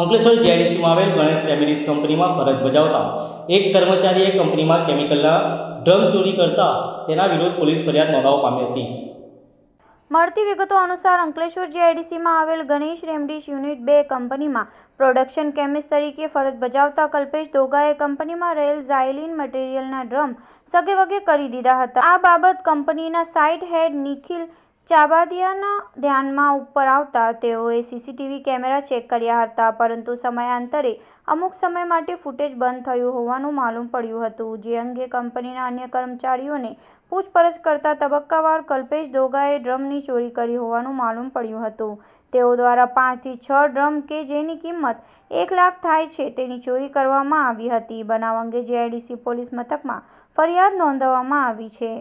અંકલેશ્વર જેડીસીમાં આવેલ ગણેશ રેમિડીઝ કંપનીમાં ફરજ બજાવતા એક કર્મચારીએ કંપનીમાં કેમિકલના ડ્રમ ચોરી કરતા તેના વિરોધ પોલીસ ફરિયાદ નોંધાવવા પામી હતી મળતી વિગતો અનુસાર અંકલેશ્વર જીઆઈડીસીમાં આવેલ ગણેશ રેમડીશ યુનિટ બે કંપનીમાં પ્રોડક્શન કેમિસ્ટ તરીકે ફરજ બજાવતા કલ્પેશ દોગાએ કંપનીમાં રહેલ ઝાયલિન મટીરિયલના ડ્રમ સગેવગે કરી દીધા હતા આ બાબત કંપનીના સાઇટ હેડ નિખિલ ચાબાદિયાના ધ્યાનમાં ઉપર આવતા તેઓએ સીસીટીવી કેમેરા ચેક કર્યા હતા પરંતુ સમયાંતરે અમુક સમય માટે ફૂટેજ બંધ થયું હોવાનું માલુમ પડ્યું હતું જે અંગે કંપનીના અન્ય કર્મચારીઓને પૂછપરછ કરતા તબક્કાવાર કલ્પેશ દોગાએ ડ્રમની ચોરી કરી હોવાનું માલુમ પડ્યું હતું તેઓ દ્વારા પાંચથી છ ડ્રમ કે જેની કિંમત એક લાખ થાય છે તેની ચોરી કરવામાં આવી હતી બનાવ અંગે જીઆઈડીસી પોલીસ મથકમાં ફરિયાદ નોંધવામાં આવી છે